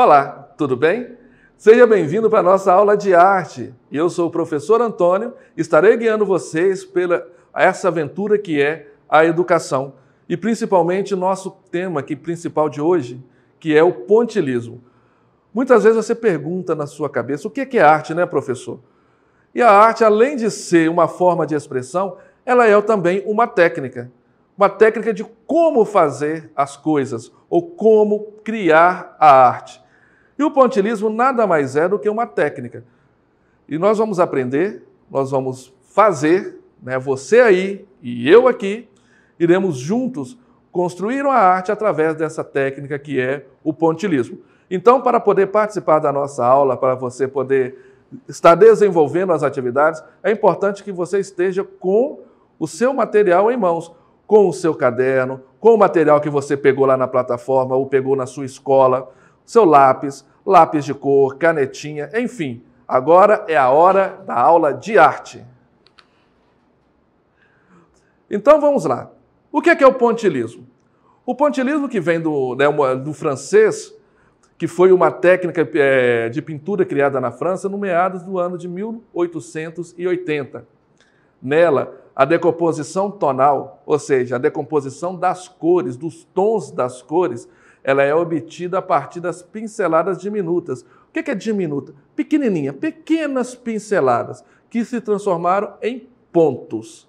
Olá, tudo bem? Seja bem-vindo para a nossa aula de arte. Eu sou o professor Antônio e estarei guiando vocês pela essa aventura que é a educação e principalmente nosso tema aqui principal de hoje, que é o pontilismo. Muitas vezes você pergunta na sua cabeça o que é, que é arte, né, professor? E a arte, além de ser uma forma de expressão, ela é também uma técnica. Uma técnica de como fazer as coisas ou como criar a arte. E o pontilismo nada mais é do que uma técnica. E nós vamos aprender, nós vamos fazer, né, você aí e eu aqui, iremos juntos construir uma arte através dessa técnica que é o pontilismo. Então, para poder participar da nossa aula, para você poder estar desenvolvendo as atividades, é importante que você esteja com o seu material em mãos, com o seu caderno, com o material que você pegou lá na plataforma ou pegou na sua escola seu lápis, lápis de cor, canetinha, enfim. Agora é a hora da aula de arte. Então vamos lá. O que é, que é o pontilismo? O pontilismo que vem do, né, do francês, que foi uma técnica é, de pintura criada na França no meados do ano de 1880. Nela, a decomposição tonal, ou seja, a decomposição das cores, dos tons das cores, ela é obtida a partir das pinceladas diminutas. O que é diminuta? Pequenininha, pequenas pinceladas que se transformaram em pontos.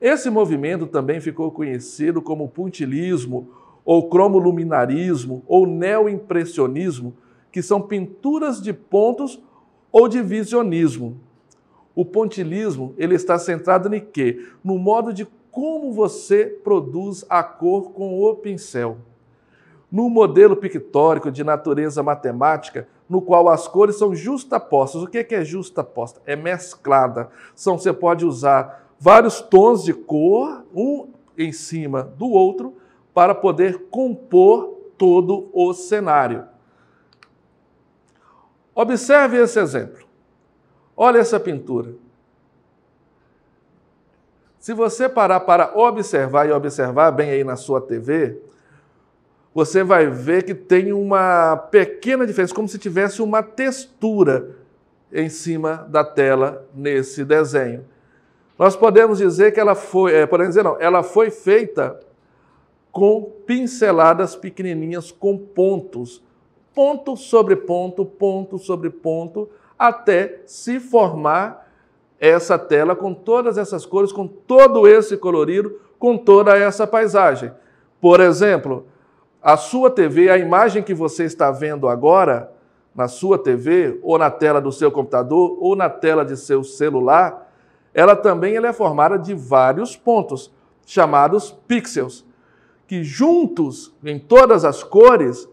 Esse movimento também ficou conhecido como puntilismo, ou cromoluminarismo, ou neoimpressionismo, que são pinturas de pontos ou de visionismo. O pontilismo ele está centrado em quê? No modo de como você produz a cor com o pincel no modelo pictórico de natureza matemática, no qual as cores são justapostas. O que é, que é justaposta? É mesclada. São, você pode usar vários tons de cor, um em cima do outro, para poder compor todo o cenário. Observe esse exemplo. Olha essa pintura. Se você parar para observar e observar bem aí na sua TV, você vai ver que tem uma pequena diferença, como se tivesse uma textura em cima da tela nesse desenho. Nós podemos dizer que ela foi, é, podemos dizer não, ela foi feita com pinceladas pequenininhas com pontos, ponto sobre ponto, ponto sobre ponto, até se formar essa tela com todas essas cores, com todo esse colorido, com toda essa paisagem. Por exemplo, a sua TV, a imagem que você está vendo agora na sua TV, ou na tela do seu computador, ou na tela de seu celular, ela também ela é formada de vários pontos, chamados pixels, que juntos, em todas as cores,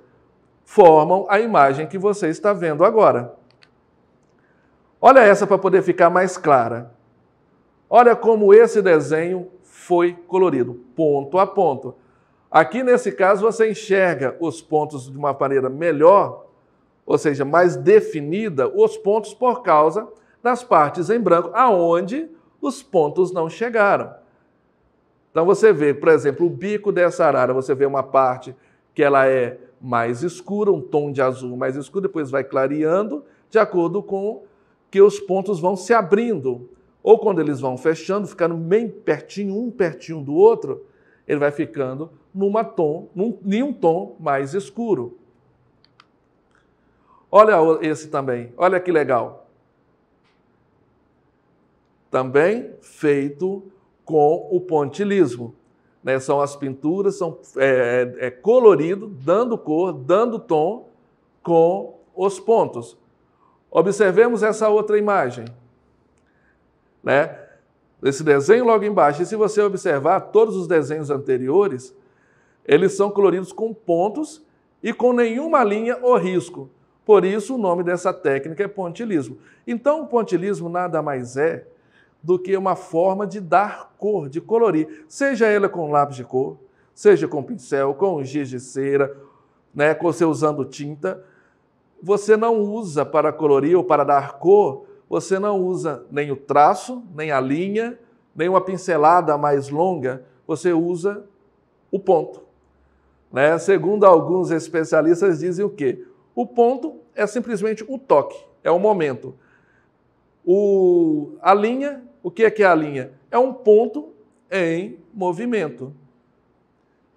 formam a imagem que você está vendo agora. Olha essa para poder ficar mais clara. Olha como esse desenho foi colorido, ponto a ponto. Aqui nesse caso você enxerga os pontos de uma maneira melhor, ou seja, mais definida, os pontos por causa das partes em branco, aonde os pontos não chegaram. Então você vê, por exemplo, o bico dessa arara, você vê uma parte que ela é mais escura, um tom de azul mais escuro, depois vai clareando, de acordo com que os pontos vão se abrindo. Ou quando eles vão fechando, ficando bem pertinho, um pertinho do outro, ele vai ficando numa tom, num, em um tom mais escuro. Olha esse também, olha que legal. Também feito com o pontilismo. Né? São as pinturas, são, é, é, é colorido, dando cor, dando tom com os pontos. Observemos essa outra imagem. Né? esse desenho logo embaixo. E se você observar, todos os desenhos anteriores, eles são coloridos com pontos e com nenhuma linha ou risco. Por isso, o nome dessa técnica é pontilismo. Então, o pontilismo nada mais é do que uma forma de dar cor, de colorir, seja ela com lápis de cor, seja com pincel, com giz de cera, né, você usando tinta. Você não usa para colorir ou para dar cor você não usa nem o traço, nem a linha, nem uma pincelada mais longa, você usa o ponto. Né? Segundo alguns especialistas, dizem o quê? O ponto é simplesmente o toque, é o momento. O, a linha, o que é que é a linha? É um ponto em movimento.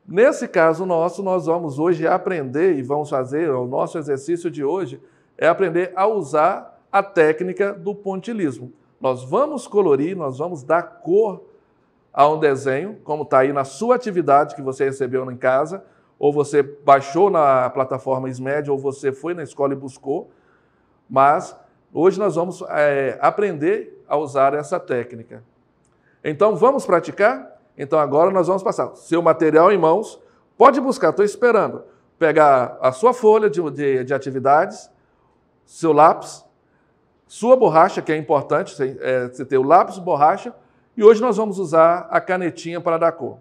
Nesse caso nosso, nós vamos hoje aprender e vamos fazer o nosso exercício de hoje é aprender a usar a técnica do pontilismo. Nós vamos colorir, nós vamos dar cor a um desenho, como está aí na sua atividade que você recebeu em casa, ou você baixou na plataforma SMED, ou você foi na escola e buscou. Mas hoje nós vamos é, aprender a usar essa técnica. Então vamos praticar? Então agora nós vamos passar. Seu material em mãos, pode buscar, estou esperando. Pegar a sua folha de, de, de atividades, seu lápis, sua borracha, que é importante, você, é, ter o lápis, borracha, e hoje nós vamos usar a canetinha para dar cor.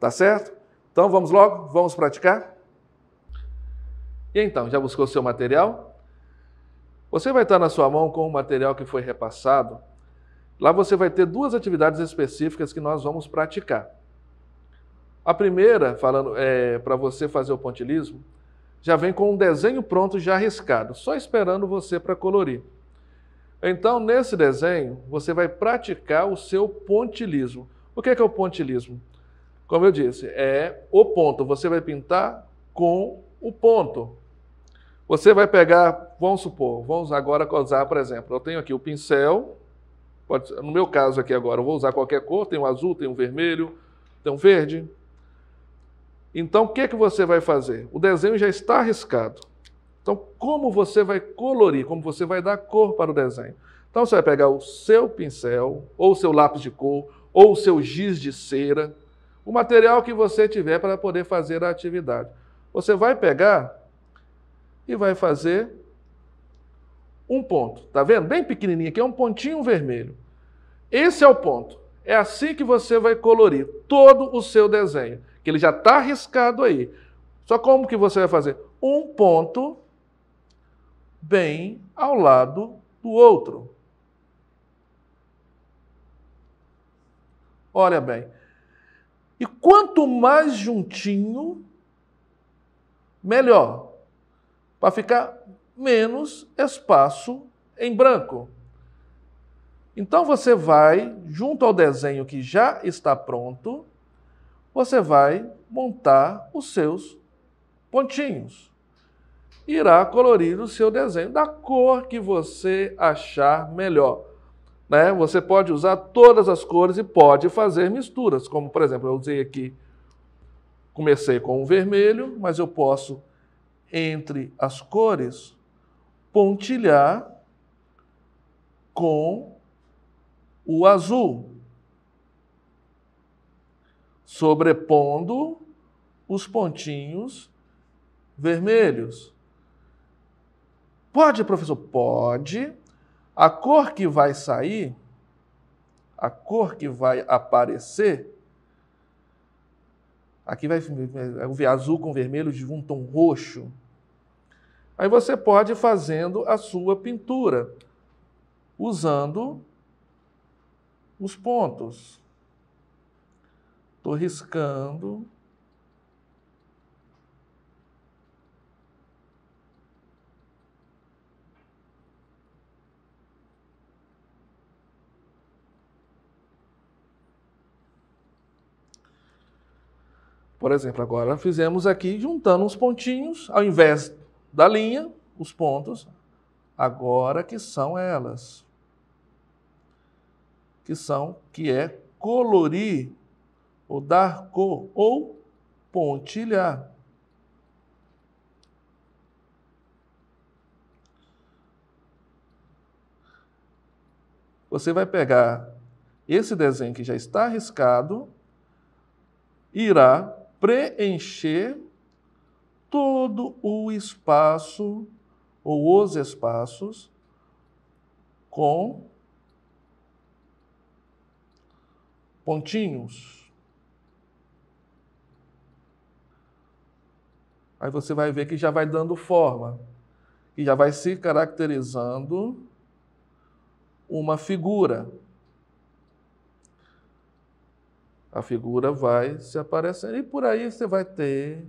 Tá certo? Então vamos logo, vamos praticar? E então, já buscou seu material? Você vai estar na sua mão com o material que foi repassado. Lá você vai ter duas atividades específicas que nós vamos praticar. A primeira, falando é, para você fazer o pontilismo, já vem com um desenho pronto já riscado, só esperando você para colorir. Então, nesse desenho, você vai praticar o seu pontilismo. O que é, que é o pontilismo? Como eu disse, é o ponto. Você vai pintar com o ponto. Você vai pegar, vamos supor, vamos agora usar, por exemplo, eu tenho aqui o pincel, pode, no meu caso aqui agora, eu vou usar qualquer cor, tem um azul, tem um vermelho, tem um verde. Então, o que, é que você vai fazer? O desenho já está arriscado. Então, como você vai colorir, como você vai dar cor para o desenho? Então, você vai pegar o seu pincel, ou o seu lápis de cor, ou o seu giz de cera, o material que você tiver para poder fazer a atividade. Você vai pegar e vai fazer um ponto. Tá vendo? Bem pequenininho aqui, é um pontinho vermelho. Esse é o ponto. É assim que você vai colorir todo o seu desenho, que ele já está arriscado aí. Só como que você vai fazer? Um ponto bem ao lado do outro. Olha bem. E quanto mais juntinho, melhor. Para ficar menos espaço em branco. Então você vai, junto ao desenho que já está pronto, você vai montar os seus pontinhos irá colorir o seu desenho da cor que você achar melhor. Né? Você pode usar todas as cores e pode fazer misturas, como por exemplo, eu usei aqui, comecei com o vermelho, mas eu posso, entre as cores, pontilhar com o azul, sobrepondo os pontinhos vermelhos. Pode, professor? Pode. A cor que vai sair, a cor que vai aparecer, aqui vai ver é azul com vermelho de um tom roxo. Aí você pode ir fazendo a sua pintura, usando os pontos. Estou riscando. Por exemplo, agora fizemos aqui juntando uns pontinhos, ao invés da linha, os pontos, agora que são elas. Que são, que é colorir, ou dar cor, ou pontilhar. Você vai pegar esse desenho que já está arriscado, irá preencher todo o espaço ou os espaços com pontinhos. Aí você vai ver que já vai dando forma e já vai se caracterizando uma figura. a figura vai se aparecendo. E por aí você vai ter.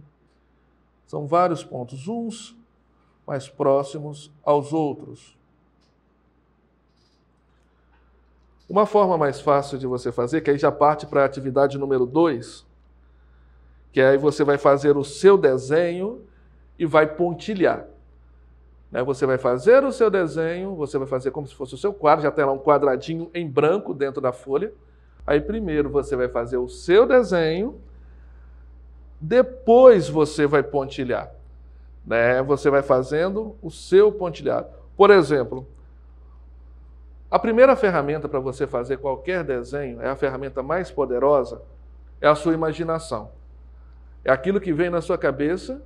São vários pontos, uns mais próximos aos outros. Uma forma mais fácil de você fazer, que aí já parte para a atividade número 2, que aí você vai fazer o seu desenho e vai pontilhar. Né, você vai fazer o seu desenho, você vai fazer como se fosse o seu quadro, já tem lá um quadradinho em branco dentro da folha. Aí primeiro você vai fazer o seu desenho, depois você vai pontilhar. Né? Você vai fazendo o seu pontilhado. Por exemplo, a primeira ferramenta para você fazer qualquer desenho, é a ferramenta mais poderosa, é a sua imaginação. É aquilo que vem na sua cabeça,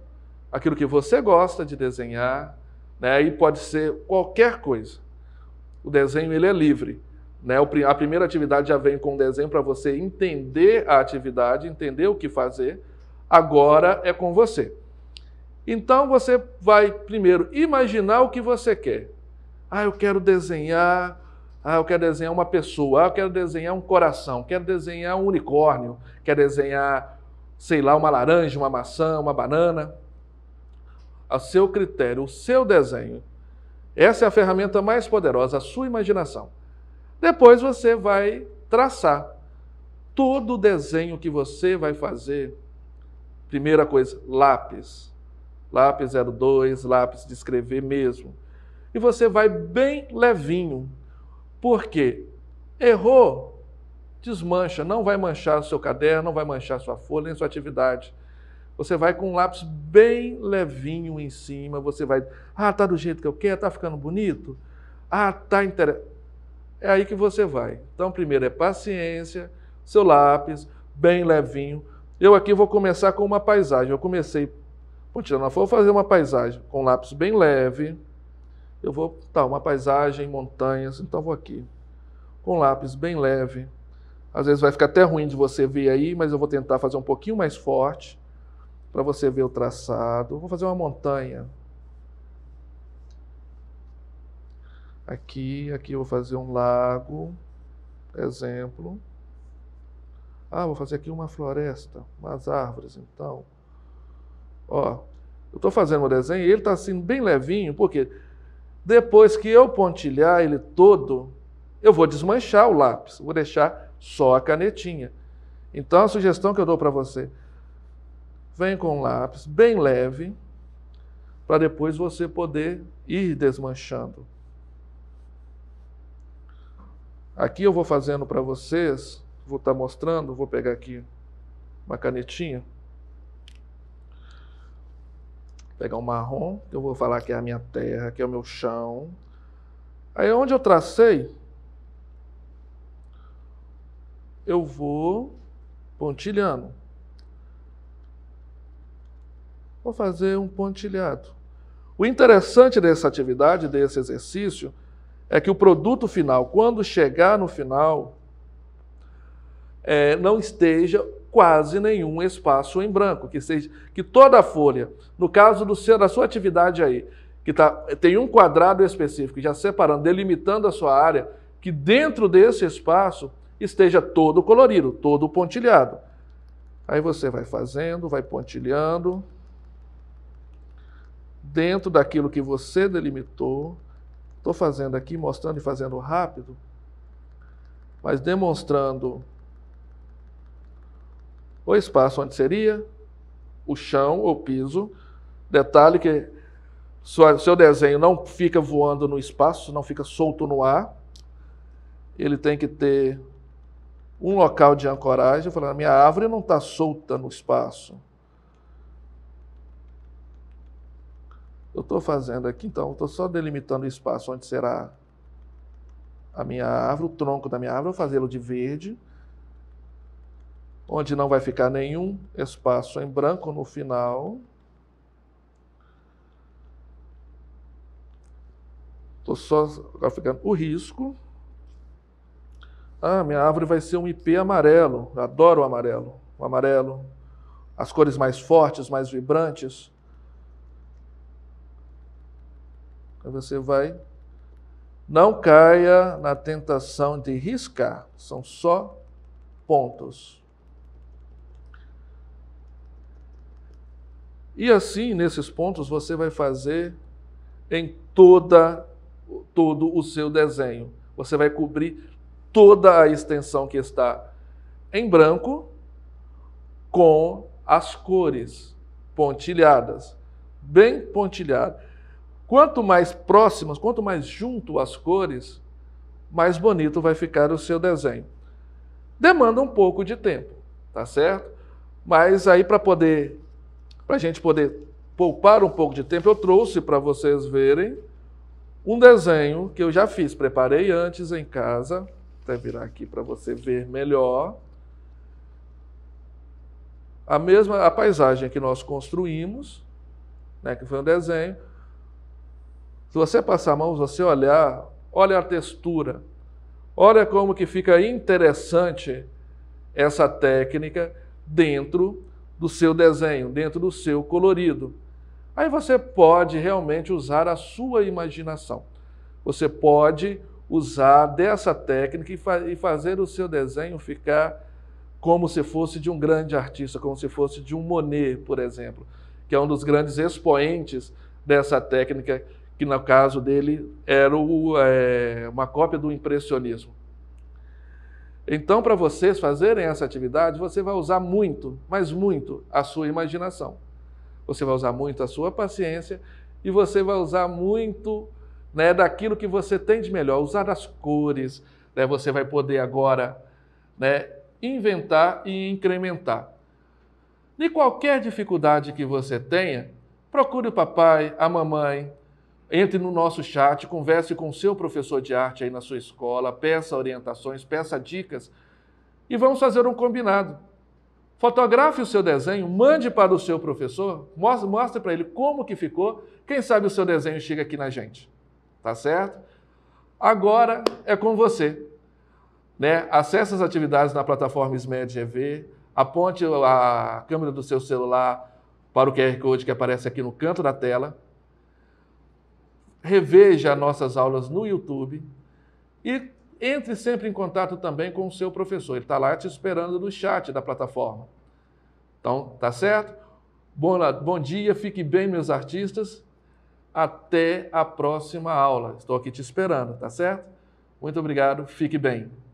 aquilo que você gosta de desenhar, né? e pode ser qualquer coisa. O desenho ele é livre. Né? A primeira atividade já vem com um desenho para você entender a atividade, entender o que fazer. Agora é com você. Então você vai primeiro imaginar o que você quer. Ah, eu quero desenhar. Ah, eu quero desenhar uma pessoa. Ah, eu quero desenhar um coração. Quero desenhar um unicórnio. Quero desenhar, sei lá, uma laranja, uma maçã, uma banana. A seu critério, o seu desenho. Essa é a ferramenta mais poderosa, a sua imaginação. Depois você vai traçar todo o desenho que você vai fazer. Primeira coisa, lápis. Lápis 02, lápis de escrever mesmo. E você vai bem levinho. Por quê? Errou, desmancha, não vai manchar o seu caderno, não vai manchar sua folha, nem sua atividade. Você vai com um lápis bem levinho em cima, você vai, ah, tá do jeito que eu quero, tá ficando bonito. Ah, tá interessante é aí que você vai. Então, primeiro é paciência, seu lápis, bem levinho. Eu aqui vou começar com uma paisagem. Eu comecei, tirando vou fazer uma paisagem com lápis bem leve. Eu vou, tá, uma paisagem, montanhas, então vou aqui. Com lápis bem leve. Às vezes vai ficar até ruim de você ver aí, mas eu vou tentar fazer um pouquinho mais forte para você ver o traçado. vou fazer uma montanha. Aqui, aqui eu vou fazer um lago, exemplo. Ah, vou fazer aqui uma floresta, umas árvores, então. Ó, eu estou fazendo um desenho e ele está assim bem levinho, porque depois que eu pontilhar ele todo, eu vou desmanchar o lápis, vou deixar só a canetinha. Então a sugestão que eu dou para você, vem com um lápis bem leve, para depois você poder ir desmanchando. Aqui eu vou fazendo para vocês, vou estar tá mostrando, vou pegar aqui uma canetinha. pegar um marrom, que eu vou falar que é a minha terra, que é o meu chão. Aí onde eu tracei, eu vou pontilhando. Vou fazer um pontilhado. O interessante dessa atividade, desse exercício, é que o produto final, quando chegar no final, é, não esteja quase nenhum espaço em branco, que seja que toda a folha, no caso do seu, da sua atividade aí, que tá, tem um quadrado específico, já separando, delimitando a sua área, que dentro desse espaço esteja todo colorido, todo pontilhado. Aí você vai fazendo, vai pontilhando, dentro daquilo que você delimitou, Estou fazendo aqui, mostrando e fazendo rápido, mas demonstrando o espaço onde seria, o chão ou piso. Detalhe que seu desenho não fica voando no espaço, não fica solto no ar. Ele tem que ter um local de ancoragem. Falando, a minha árvore não está solta no espaço. eu estou fazendo aqui, então, estou só delimitando o espaço onde será a minha árvore, o tronco da minha árvore, vou fazê-lo de verde, onde não vai ficar nenhum espaço em branco no final. Estou só agora ficando o risco. Ah, minha árvore vai ser um IP amarelo. Eu adoro o amarelo. O amarelo, as cores mais fortes, mais vibrantes. você vai. Não caia na tentação de riscar, são só pontos. E assim, nesses pontos, você vai fazer em toda, todo o seu desenho. Você vai cobrir toda a extensão que está em branco com as cores pontilhadas, bem pontilhadas. Quanto mais próximas, quanto mais junto as cores, mais bonito vai ficar o seu desenho. Demanda um pouco de tempo, tá certo? Mas aí para poder, para a gente poder poupar um pouco de tempo, eu trouxe para vocês verem um desenho que eu já fiz, preparei antes em casa, até virar aqui para você ver melhor. A mesma a paisagem que nós construímos, né, que foi um desenho, se você passar a mão, se você olhar, olha a textura, olha como que fica interessante essa técnica dentro do seu desenho, dentro do seu colorido. Aí você pode realmente usar a sua imaginação. Você pode usar dessa técnica e, fa e fazer o seu desenho ficar como se fosse de um grande artista, como se fosse de um Monet, por exemplo, que é um dos grandes expoentes dessa técnica que no caso dele era o, é, uma cópia do impressionismo. Então, para vocês fazerem essa atividade, você vai usar muito, mas muito, a sua imaginação. Você vai usar muito a sua paciência e você vai usar muito né, daquilo que você tem de melhor, usar as cores. Né, você vai poder agora né, inventar e incrementar. De qualquer dificuldade que você tenha, procure o papai, a mamãe, entre no nosso chat, converse com o seu professor de arte aí na sua escola, peça orientações, peça dicas e vamos fazer um combinado. Fotografe o seu desenho, mande para o seu professor, mostre, mostre para ele como que ficou. Quem sabe o seu desenho chega aqui na gente, tá certo? Agora é com você. Né? Acesse as atividades na plataforma SMED EV, aponte a câmera do seu celular para o QR Code que aparece aqui no canto da tela reveja nossas aulas no YouTube e entre sempre em contato também com o seu professor. Ele está lá te esperando no chat da plataforma. Então, tá certo? Bom, bom dia, fique bem, meus artistas. Até a próxima aula. Estou aqui te esperando, tá certo? Muito obrigado, fique bem.